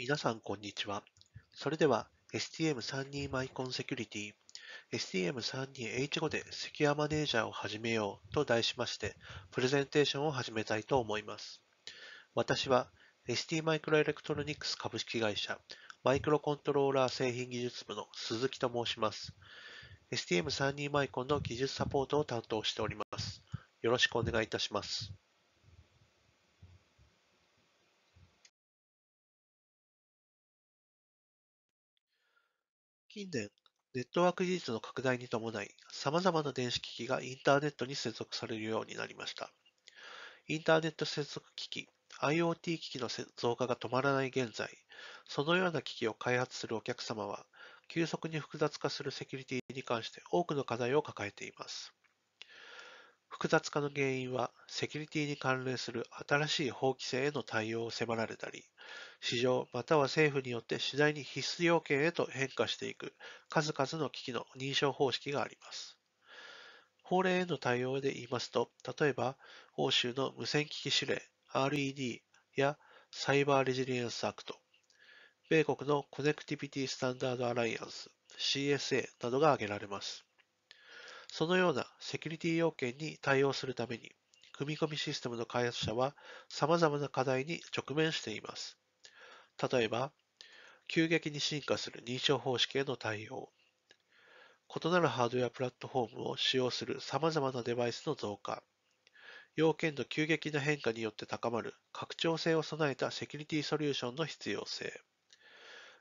皆さんこんにちは。それでは STM32 マイコンセキュリティ STM32H5 でセキュアマネージャーを始めようと題しましてプレゼンテーションを始めたいと思います。私は ST マイクロエレクトロニクス株式会社マイクロコントローラー製品技術部の鈴木と申します。STM32 マイコンの技術サポートを担当しております。よろしくお願いいたします。近年、ネットワーク技術の拡大に伴い、様々な電子機器がインターネットに接続されるようになりました。インターネット接続機器、IoT 機器の増加が止まらない現在、そのような機器を開発するお客様は、急速に複雑化するセキュリティに関して多くの課題を抱えています。複雑化の原因は、セキュリティに関連する新しい法規制への対応を迫られたり、市場または政府によって次第に必須要件へと変化していく数々の危機の認証方式があります。法令への対応で言いますと、例えば、欧州の無線機器指令 RED やサイバーレジリエンスアクト、米国のコネクティビティスタンダードアライアンス CSA などが挙げられます。そのようなセキュリティ要件に対応するために、組み込みシステムの開発者は様々な課題に直面しています。例えば、急激に進化する認証方式への対応、異なるハードウェアプラットフォームを使用する様々なデバイスの増加、要件の急激な変化によって高まる拡張性を備えたセキュリティソリューションの必要性、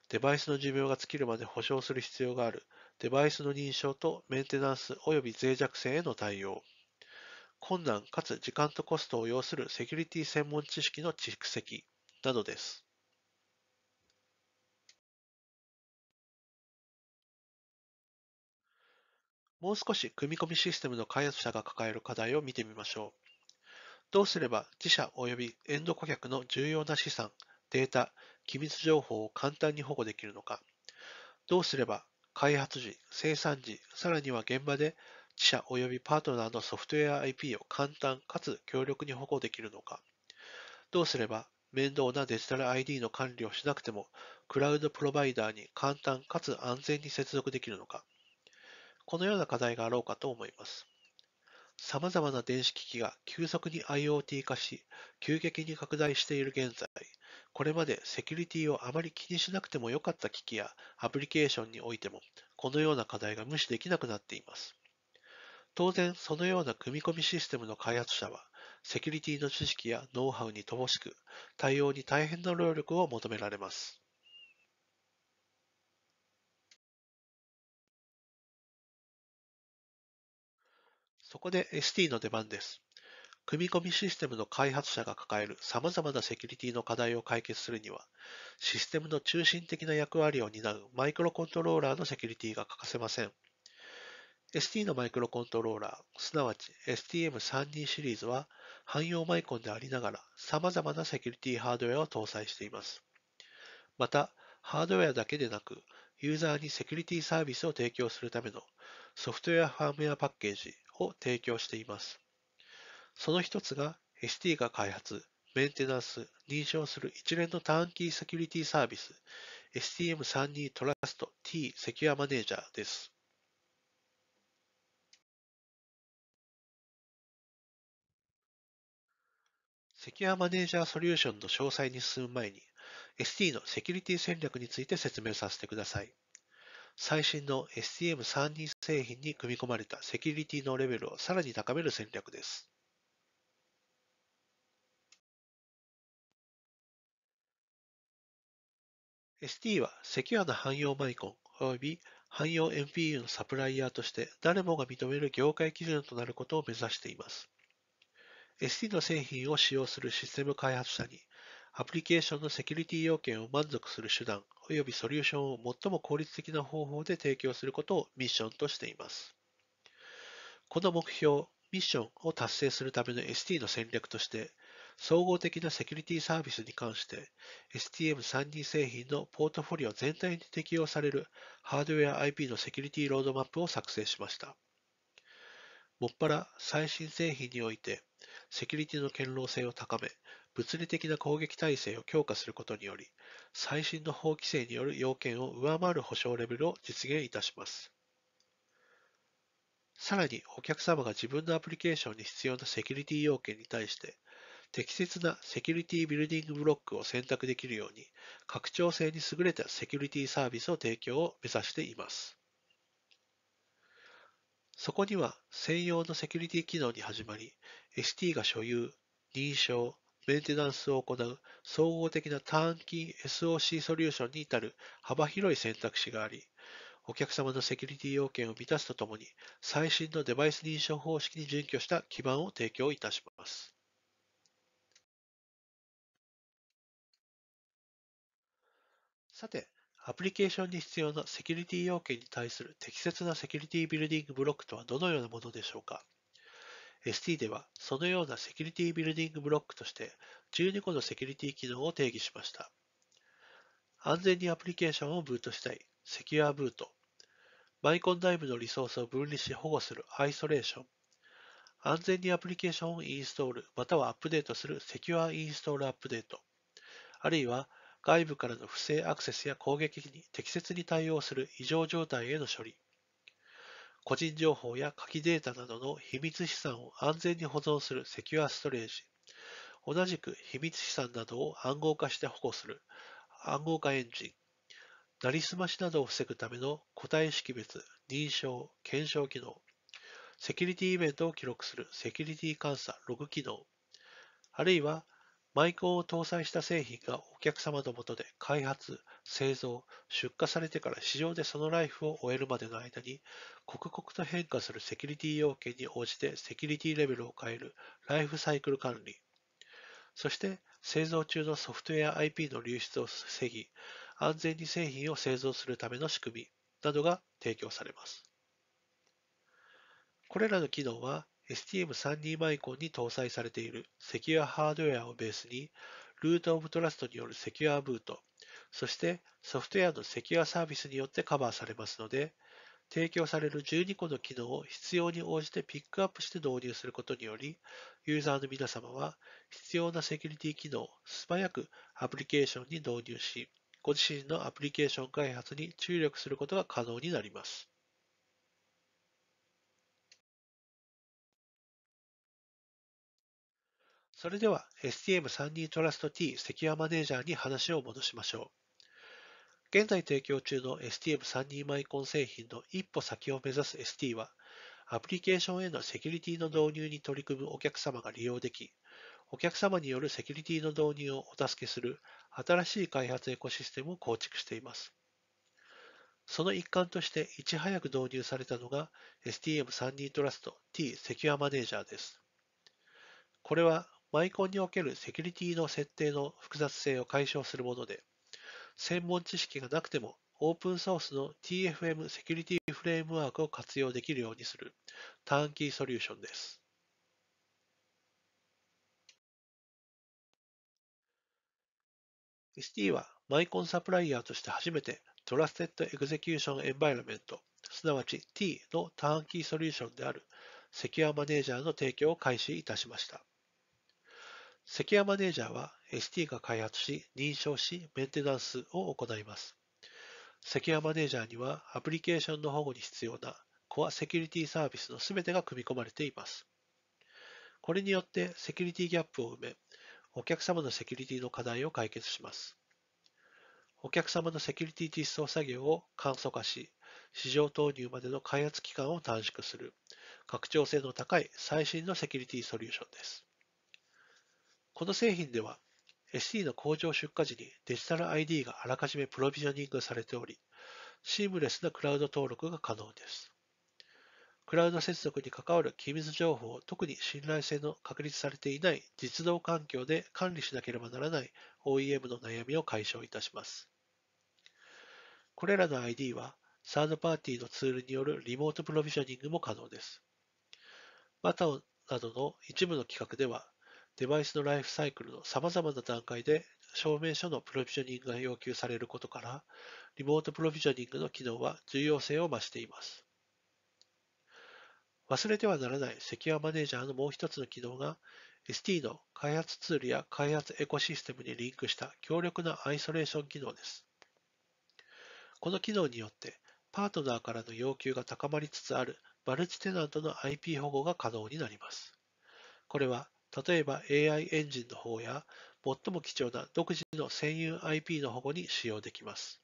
デバイスの寿命が尽きるまで保証する必要があるデバイスの認証とメンテナンス及び脆弱性への対応、困難かつ時間とコストを要するセキュリティ専門知識の蓄積などです。もう少し組み込みシステムの開発者が抱える課題を見てみましょう。どうすれば自社及びエンド顧客の重要な資産、データ、機密情報を簡単に保護できるのか。どうすれば開発時、生産時、さらには現場で自社及びパートナーのソフトウェア IP を簡単かつ強力に保護できるのか。どうすれば面倒なデジタル ID の管理をしなくても、クラウドプロバイダーに簡単かつ安全に接続できるのか。このような課題があろうかと思います。様々な電子機器が急速に IoT 化し、急激に拡大している現在、これまでセキュリティをあまり気にしなくても良かった機器やアプリケーションにおいても、このような課題が無視できなくなっています。当然、そのような組み込みシステムの開発者は、セキュリティの知識やノウハウに乏しく、対応に大変な労力を求められます。そこで ST の出番です。組み込みシステムの開発者が抱えるさまざまなセキュリティの課題を解決するには、システムの中心的な役割を担うマイクロコントローラーのセキュリティが欠かせません。ST のマイクロコントローラー、すなわち STM32 シリーズは汎用マイコンでありながら様々なセキュリティハードウェアを搭載しています。また、ハードウェアだけでなく、ユーザーにセキュリティサービスを提供するためのソフトウェアファームウェアパッケージを提供しています。その一つが ST が開発、メンテナンス、認証する一連のターンキーセキュリティサービス STM32 トラスト T セキュアマネージャーです。セキュアマネージャーソリューションの詳細に進む前に ST のセキュリティ戦略について説明させてください。最新の STM32 製品に組み込まれたセキュリティのレベルをさらに高める戦略です。ST はセキュアな汎用マイコン及び汎用 MPU のサプライヤーとして誰もが認める業界基準となることを目指しています。ST の製品を使用するシステム開発者にアプリケーションのセキュリティ要件を満足する手段及びソリューションを最も効率的な方法で提供することをミッションとしています。この目標、ミッションを達成するための ST の戦略として総合的なセキュリティサービスに関して、STM32 製品のポートフォリオ全体に適用されるハードウェア IP のセキュリティロードマップを作成しました。もっぱら最新製品において、セキュリティの堅牢性を高め、物理的な攻撃体制を強化することにより、最新の法規制による要件を上回る保証レベルを実現いたします。さらに、お客様が自分のアプリケーションに必要なセキュリティ要件に対して、適切なセキュリティビルディングブロックを選択できるように、拡張性に優れたセキュリティサービスを提供を目指しています。そこには専用のセキュリティ機能に始まり、ST が所有、認証、メンテナンスを行う総合的なターンキ SOC ソリューションに至る幅広い選択肢があり、お客様のセキュリティ要件を満たすとともに、最新のデバイス認証方式に準拠した基盤を提供いたします。さて、アプリケーションに必要なセキュリティ要件に対する適切なセキュリティビルディングブロックとはどのようなものでしょうか ?ST では、そのようなセキュリティビルディングブロックとして、12個のセキュリティ機能を定義しました。安全にアプリケーションをブートしたい、セキュアブート。マイコン内部のリソースを分離し保護する、アイソレーション。安全にアプリケーションをインストール、またはアップデートする、セキュアインストールアップデート。あるいは、外部からの不正アクセスや攻撃に適切に対応する異常状態への処理、個人情報や書きデータなどの秘密資産を安全に保存するセキュアストレージ、同じく秘密資産などを暗号化して保護する暗号化エンジン、なりすましなどを防ぐための個体識別、認証、検証機能、セキュリティイベントを記録するセキュリティ監査、ログ機能、あるいはマイクを搭載した製品がお客様のもとで開発、製造、出荷されてから市場でそのライフを終えるまでの間に、刻々と変化するセキュリティ要件に応じてセキュリティレベルを変えるライフサイクル管理。そして、製造中のソフトウェア IP の流出を防ぎ、安全に製品を製造するための仕組みなどが提供されます。これらの機能は STM32 マイコンに搭載されているセキュアハードウェアをベースに、ルートオブトラストによるセキュアブート、そしてソフトウェアのセキュアサービスによってカバーされますので、提供される12個の機能を必要に応じてピックアップして導入することにより、ユーザーの皆様は必要なセキュリティ機能を素早くアプリケーションに導入し、ご自身のアプリケーション開発に注力することが可能になります。それでは STM 3 2トラスト T セキュアマネージャーに話を戻しましょう。現在提供中の STM 3 2マイコン製品の一歩先を目指す ST は、アプリケーションへのセキュリティの導入に取り組むお客様が利用でき、お客様によるセキュリティの導入をお助けする新しい開発エコシステムを構築しています。その一環としていち早く導入されたのが STM 3 2トラスト T セキュアマネージャーです。これはマイコンにおけるセキュリティの設定の複雑性を解消するもので、専門知識がなくてもオープンソースの TFM セキュリティフレームワークを活用できるようにするターンキーソリューションです。ST はマイコンサプライヤーとして初めてトラステッドエグゼキューションエンバイロメント、すなわち T のターンキーソリューションであるセキュアマネージャーの提供を開始いたしました。関アマネージャーは ST が開発し、認証し、メンテナンスを行います。セキュアマネージャーにはアプリケーションの保護に必要なコアセキュリティサービスの全てが組み込まれています。これによってセキュリティギャップを埋め、お客様のセキュリティの課題を解決します。お客様のセキュリティ実装作業を簡素化し、市場投入までの開発期間を短縮する、拡張性の高い最新のセキュリティソリューションです。この製品では、SE の工場出荷時にデジタル ID があらかじめプロビジョニングされており、シームレスなクラウド登録が可能です。クラウド接続に関わる機密情報を特に信頼性の確立されていない実動環境で管理しなければならない OEM の悩みを解消いたします。これらの ID はサードパーティーのツールによるリモートプロビジョニングも可能です。またなどの一部の企画ではデバイスのライフサイクルの様々な段階で証明書のプロビジョニングが要求されることから、リモートプロビジョニングの機能は重要性を増しています。忘れてはならないセキュアマネージャーのもう一つの機能が ST の開発ツールや開発エコシステムにリンクした強力なアイソレーション機能です。この機能によってパートナーからの要求が高まりつつあるマルチテナントの IP 保護が可能になります。これは例えば AI エンジンの保護や、最も貴重な独自の専有 IP の保護に使用できます。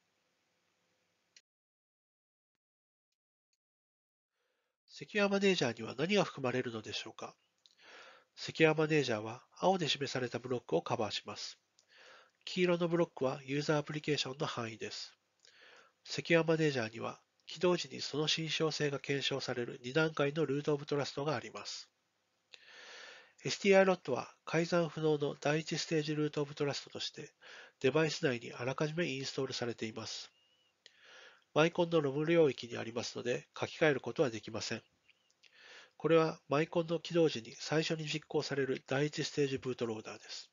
セキュアマネージャーには何が含まれるのでしょうかセキュアマネージャーは青で示されたブロックをカバーします。黄色のブロックはユーザーアプリケーションの範囲です。セキュアマネージャーには起動時にその信憑性が検証される2段階のルートオブトラストがあります。STI ロットは改ざん不能の第一ステージルートオブトラストとして、デバイス内にあらかじめインストールされています。マイコンのロム領域にありますので、書き換えることはできません。これはマイコンの起動時に最初に実行される第一ステージブートローダーです。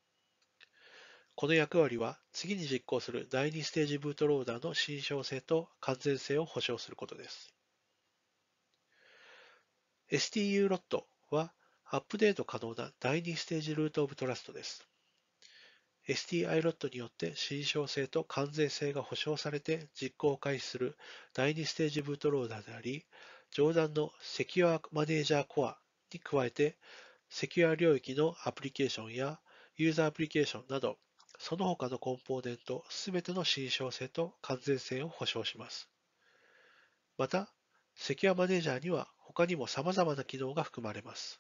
この役割は次に実行する第2ステージブートローダーの信証性と完全性を保証することです。STU ロットはアップデート可能な第2ステージルートオブトラストです。STILOT によって信証性と完全性が保証されて実行を開始する第2ステージブートローダーであり、上段のセキュアマネージャーコアに加えて、セキュア領域のアプリケーションやユーザーアプリケーションなど、その他のコンポーネント全ての信証性と完全性を保証します。また、セキュアマネージャーには他にも様々な機能が含まれます。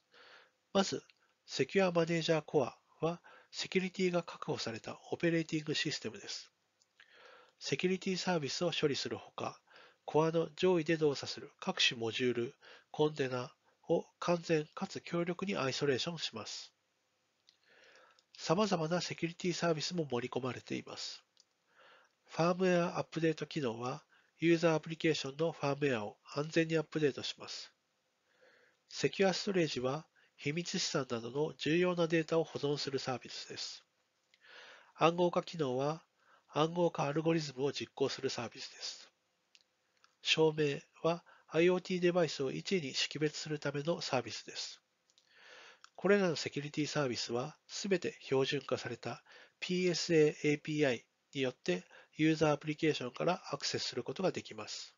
まず、セキュアマネージャーコアは、セキュリティが確保されたオペレーティングシステムです。セキュリティサービスを処理するほか、コアの上位で動作する各種モジュール、コンテナを完全かつ強力にアイソレーションします。様々なセキュリティサービスも盛り込まれています。ファームウェアアップデート機能は、ユーザーアプリケーションのファームウェアを安全にアップデートします。セキュアストレージは、秘密資産などの重要なデータを保存するサービスです。暗号化機能は、暗号化アルゴリズムを実行するサービスです。証明は、IoT デバイスを位に識別するためのサービスです。これらのセキュリティサービスは、すべて標準化された PSA API によってユーザーアプリケーションからアクセスすることができます。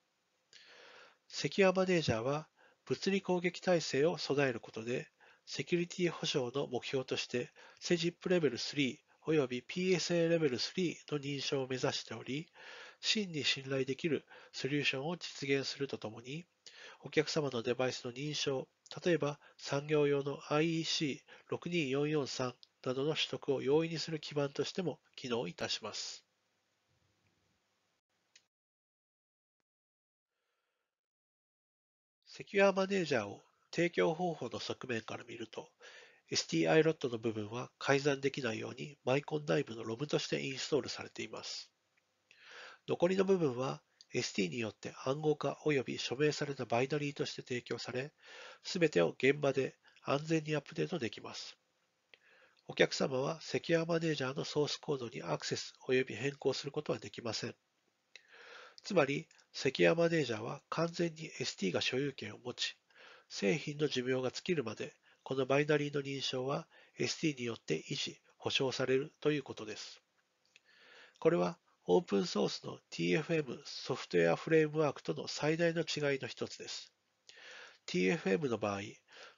セキュアマネージャーは、物理攻撃体制を備えることで、セキュリティ保障の目標として、セジップレベル3および PSA レベル3の認証を目指しており、真に信頼できるソリューションを実現するとともに、お客様のデバイスの認証、例えば産業用の IEC62443 などの取得を容易にする基盤としても機能いたします。セキュアマネージャーを提供方法の側面から見ると、STI ロットの部分は改ざんできないようにマイコン内部の ROM としてインストールされています。残りの部分は ST によって暗号化及び署名されたバイナリーとして提供され、すべてを現場で安全にアップデートできます。お客様はセキュアマネージャーのソースコードにアクセス及び変更することはできません。つまり、セキュアマネージャーは完全に ST が所有権を持ち、製品の寿命が尽きるまで、このバイナリーの認証は ST によって維持、保証されるということです。これはオープンソースの TFM ソフトウェアフレームワークとの最大の違いの一つです。TFM の場合、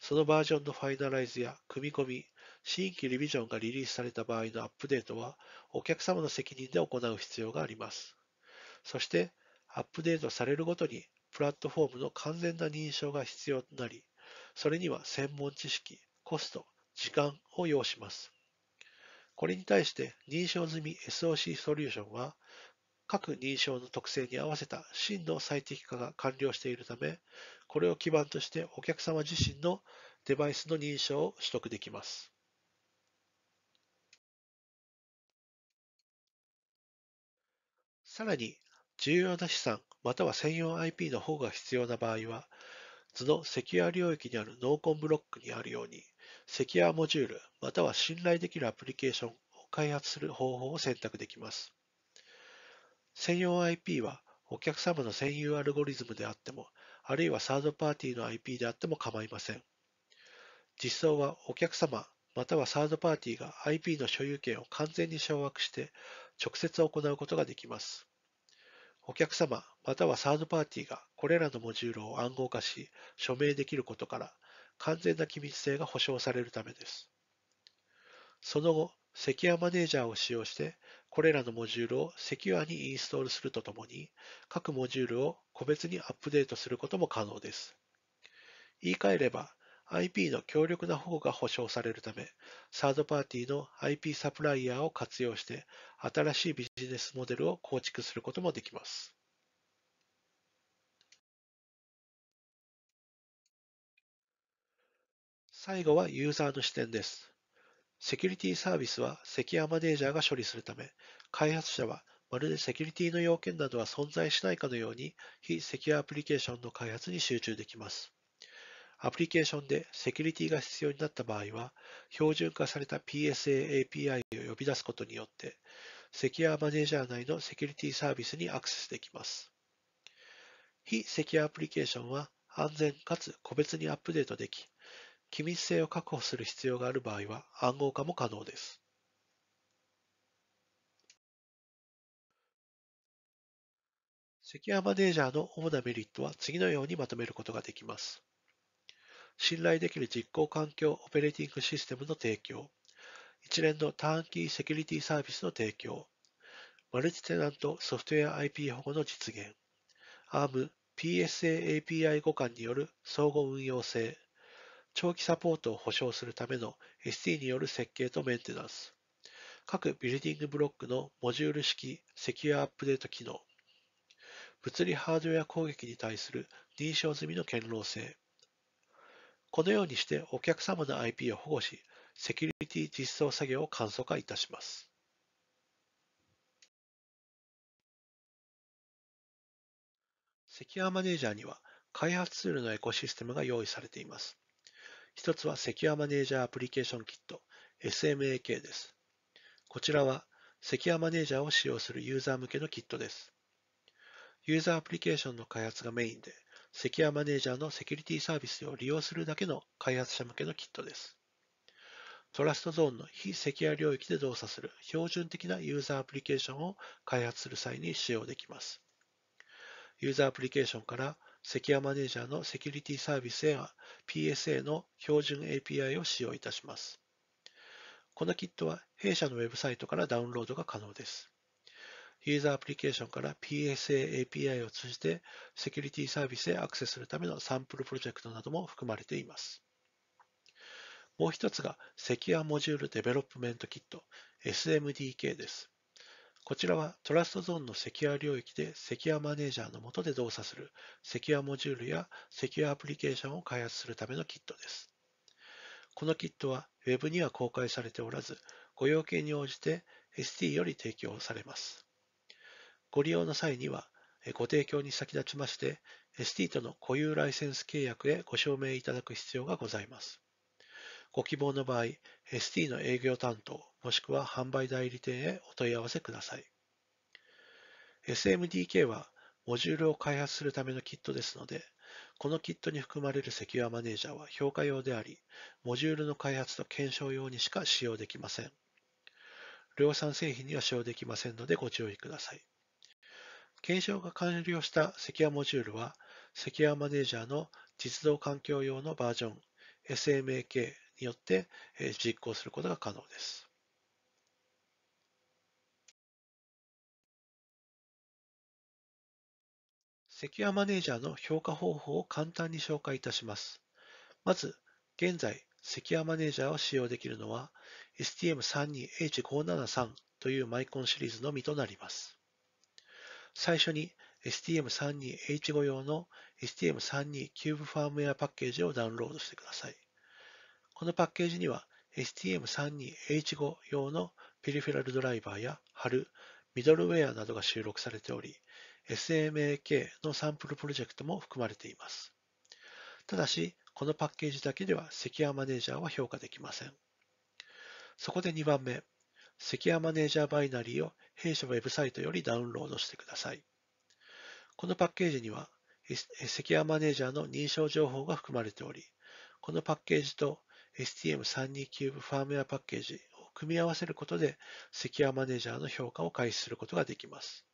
そのバージョンのファイナライズや組み込み、新規リビジョンがリリースされた場合のアップデートは、お客様の責任で行う必要があります。そして、アップデートされるごとにプラットフォームの完全な認証が必要となり、それには専門知識、コスト、時間を要します。これに対して認証済み SOC ソリューションは、各認証の特性に合わせた真の最適化が完了しているため、これを基盤としてお客様自身のデバイスの認証を取得できます。さらに、重要な資産または専用 IP の保護が必要な場合は、図のセキュア領域にあるノーコンブロックにあるように、セキュアモジュールまたは信頼できるアプリケーションを開発する方法を選択できます。専用 IP はお客様の専用アルゴリズムであっても、あるいはサードパーティーの IP であっても構いません。実装はお客様またはサードパーティーが IP の所有権を完全に掌握して直接行うことができます。お客様またはサードパーティーがこれらのモジュールを暗号化し、署名できることから、完全な機密性が保証されるためです。その後、セキュアマネージャーを使用して、これらのモジュールをセキュアにインストールするとともに、各モジュールを個別にアップデートすることも可能です。言い換えれば、IP の強力な保護が保証されるため、サードパーティーの IP サプライヤーを活用して、新しいビジネスモデルを構築することもできます。最後はユーザーの視点です。セキュリティサービスはセキュアマネージャーが処理するため、開発者はまるでセキュリティの要件などは存在しないかのように、非セキュアアプリケーションの開発に集中できます。アプリケーションでセキュリティが必要になった場合は、標準化された PSA API を呼び出すことによって、セキュアマネージャー内のセキュリティサービスにアクセスできます。非セキュアアプリケーションは安全かつ個別にアップデートでき、機密性を確保する必要がある場合は暗号化も可能です。セキュアマネージャーの主なメリットは次のようにまとめることができます。信頼できる実行環境オペレーティングシステムの提供、一連のターンキーセキュリティサービスの提供、マルチテナントソフトウェア IP 保護の実現、ARM PSA API 互換による相互運用性、長期サポートを保証するための ST による設計とメンテナンス、各ビルディングブロックのモジュール式セキュアアップデート機能、物理ハードウェア攻撃に対する認証済みの堅牢性。このようにしてお客様の IP を保護し、セキュリティ実装作業を簡素化いたします。セキュアマネージャーには開発ツールのエコシステムが用意されています。一つはセキュアマネージャーアプリケーションキット SMAK です。こちらはセキュアマネージャーを使用するユーザー向けのキットです。ユーザーアプリケーションの開発がメインで、セキュアマネージャーのセキュリティサービスを利用するだけの開発者向けのキットです。トラストゾーンの非セキュア領域で動作する標準的なユーザーアプリケーションを開発する際に使用できます。ユーザーアプリケーションからセキュアマネージャーのセキュリティサービスや PSA の標準 API を使用いたします。このキットは弊社のウェブサイトからダウンロードが可能です。ユーザーアプリケーションから PSA API を通じてセキュリティサービスへアクセスするためのサンプルプロジェクトなども含まれています。もう一つがセキュアモジュールデベロップメントキット SMDK です。こちらはトラストゾーンのセキュア領域でセキュアマネージャーの下で動作するセキュアモジュールやセキュアアプリケーションを開発するためのキットです。このキットは Web には公開されておらず、ご要件に応じて ST より提供されます。ご利用の際には、ご提供に先立ちまして、ST との固有ライセンス契約へご証明いただく必要がございます。ご希望の場合、ST の営業担当、もしくは販売代理店へお問い合わせください。SMDK はモジュールを開発するためのキットですので、このキットに含まれるセキュアマネージャーは評価用であり、モジュールの開発と検証用にしか使用できません。量産製品には使用できませんのでご注意ください。検証が完了したセキュアモジュールは、セキュアマネージャーの実動環境用のバージョン SMAK によって実行することが可能です。セキュアマネージャーの評価方法を簡単に紹介いたします。まず、現在、セキュアマネージャーを使用できるのは STM32H573 というマイコンシリーズのみとなります。最初に STM32H5 用の STM32 キューブファームウェアパッケージをダウンロードしてください。このパッケージには STM32H5 用のペリフェラルドライバーやハル、ミドルウェアなどが収録されており、SMAK のサンプルプロジェクトも含まれています。ただし、このパッケージだけではセキュアマネージャーは評価できません。そこで2番目、セキュアマネージャーバイナリーを弊社ウェブサイトよりダウンロードしてください。このパッケージには、セキュアマネージャーの認証情報が含まれており、このパッケージと STM329 ファームウェアパッケージを組み合わせることで、セキュアマネージャーの評価を開始することができます。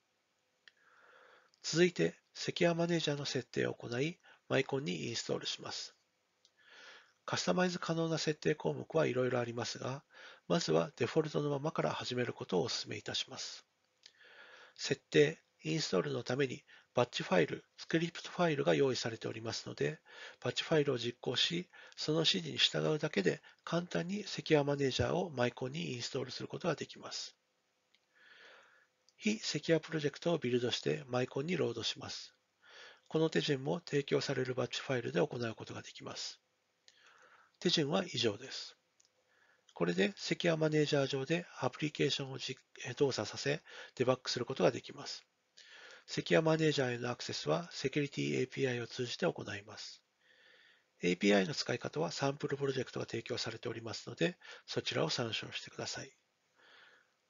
続いて、セキュアマネージャーの設定を行い、マイコンにインストールします。カスタマイズ可能な設定項目はいろいろありますが、まずはデフォルトのままから始めることをお勧めいたします。設定、インストールのためにバッチファイル、スクリプトファイルが用意されておりますので、バッチファイルを実行し、その指示に従うだけで簡単にセキュアマネージャーをマイコンにインストールすることができます。非セキュアプロジェクトをビルドしてマイコンにロードします。この手順も提供されるバッチファイルで行うことができます。手順は以上です。これでセキュアマネージャー上でアプリケーションを動作させデバッグすることができます。セキュアマネージャーへのアクセスはセキュリティ API を通じて行います。API の使い方はサンプルプロジェクトが提供されておりますので、そちらを参照してください。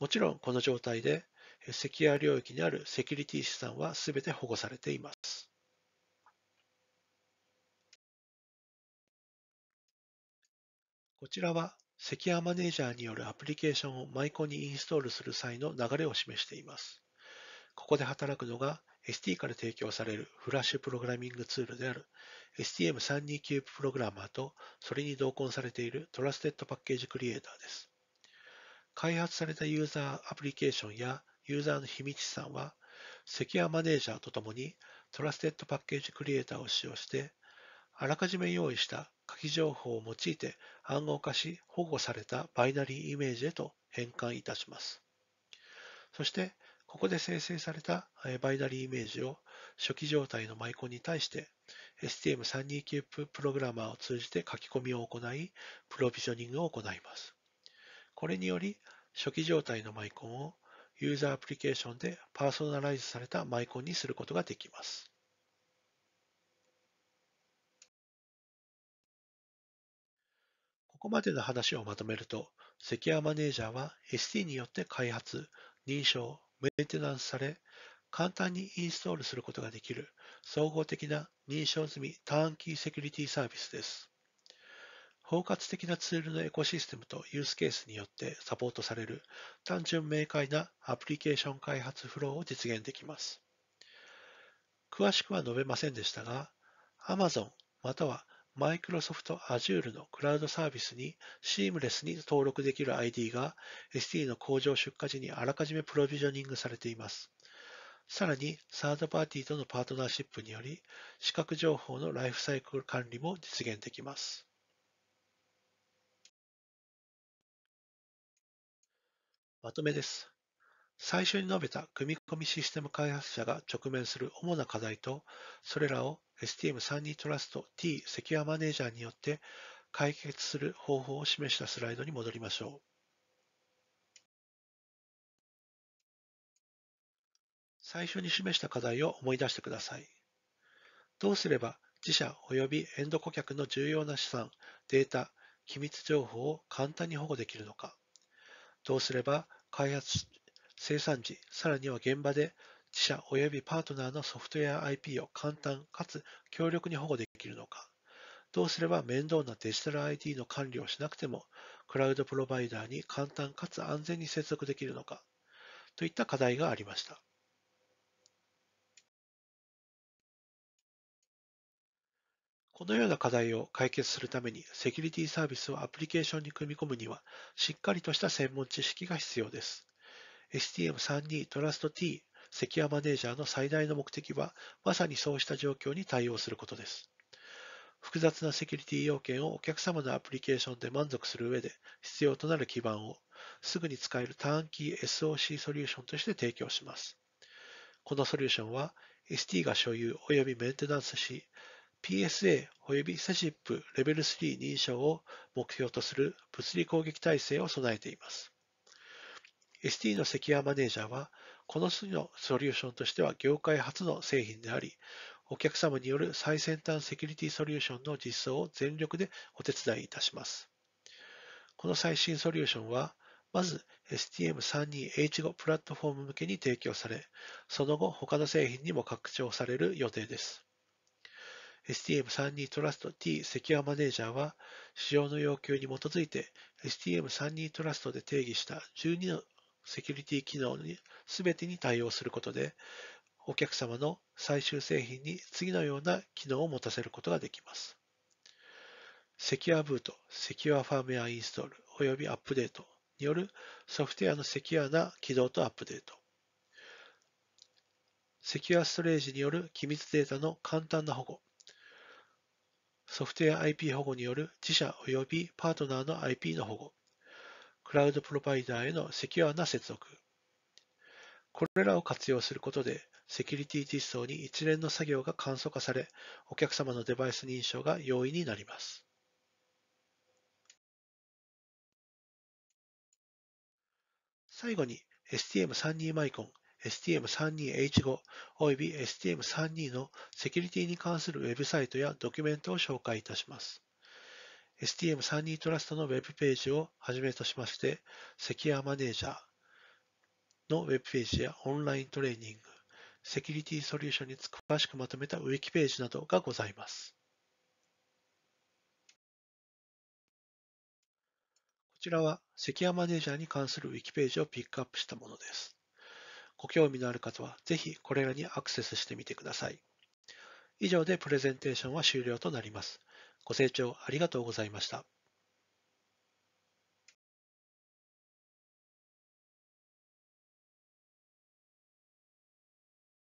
もちろんこの状態でセキュア領域にあるセキュリティ資産はすべて保護されています。こちらはセキュアマネージャーによるアプリケーションをマイコンにインストールする際の流れを示しています。ここで働くのが ST から提供されるフラッシュプログラミングツールである STM329 プログラマーとそれに同梱されているトラステッドパッケージクリエイターです。開発されたユーザーアプリケーションやユーザーの秘密さんは、セキュアマネージャーとともに、トラステッドパッケージクリエイターを使用して、あらかじめ用意した書き情報を用いて暗号化し保護されたバイナリーイメージへと変換いたします。そして、ここで生成されたバイナリーイメージを初期状態のマイコンに対して STM329 プログラマーを通じて書き込みを行い、プロビジョニングを行います。これにより、初期状態のマイコンをユーザーアプリケーションでパーソナライズされたマイコンにすることができます。ここまでの話をまとめると、セキュアマネージャーは ST によって開発、認証、メンテナンスされ、簡単にインストールすることができる総合的な認証済みターンキーセキュリティサービスです。包括的なツールのエコシステムとユースケースによってサポートされる単純明快なアプリケーション開発フローを実現できます。詳しくは述べませんでしたが、Amazon または Microsoft Azure のクラウドサービスにシームレスに登録できる ID が ST の工場出荷時にあらかじめプロビジョニングされています。さらに、サードパーティーとのパートナーシップにより、資格情報のライフサイクル管理も実現できます。まとめです。最初に述べた組み込みシステム開発者が直面する主な課題と、それらを STM32 トラスト T セキュアマネージャーによって解決する方法を示したスライドに戻りましょう。最初に示した課題を思い出してください。どうすれば自社及びエンド顧客の重要な資産、データ、機密情報を簡単に保護できるのか。どうすれば開発、生産時、さらには現場で自社及びパートナーのソフトウェア IP を簡単かつ強力に保護できるのか。どうすれば面倒なデジタル ID の管理をしなくても、クラウドプロバイダーに簡単かつ安全に接続できるのか。といった課題がありました。このような課題を解決するために、セキュリティサービスをアプリケーションに組み込むには、しっかりとした専門知識が必要です。STM32 TrustT セキュアマネージャーの最大の目的は、まさにそうした状況に対応することです。複雑なセキュリティ要件をお客様のアプリケーションで満足する上で必要となる基盤をすぐに使えるターンキー SOC ソリューションとして提供します。このソリューションは ST が所有及びメンテナンスし、PSA 及び SACIP レベル3認証を目標とする物理攻撃体制を備えています。ST のセキュアマネージャーは、この種のソリューションとしては業界初の製品であり、お客様による最先端セキュリティソリューションの実装を全力でお手伝いいたします。この最新ソリューションは、まず STM32H5 プラットフォーム向けに提供され、その後他の製品にも拡張される予定です。STM32 トラスト T セキュアマネージャーは、使用の要求に基づいて STM32 トラストで定義した12のセキュリティ機能に全てに対応することで、お客様の最終製品に次のような機能を持たせることができます。セキュアブート、セキュアファームウェアインストール及びアップデートによるソフトウェアのセキュアな起動とアップデート。セキュアストレージによる機密データの簡単な保護。ソフトウェア IP 保護による自社及びパートナーの IP の保護、クラウドプロバイダーへのセキュアな接続。これらを活用することで、セキュリティ実装に一連の作業が簡素化され、お客様のデバイス認証が容易になります。最後に STM32 マイコン STM32H5 および STM32 のセキュリティに関するウェブサイトやドキュメントを紹介いたします。STM32 トラストのウェブページをはじめとしまして、セキュアマネージャーのウェブページやオンライントレーニング、セキュリティソリューションに詳しくまとめたウィキページなどがございます。こちらはセキュアマネージャーに関するウィキページをピックアップしたものです。ご興味のある方は、ぜひこれらにアクセスしてみてください。以上でプレゼンテーションは終了となります。ご清聴ありがとうございました。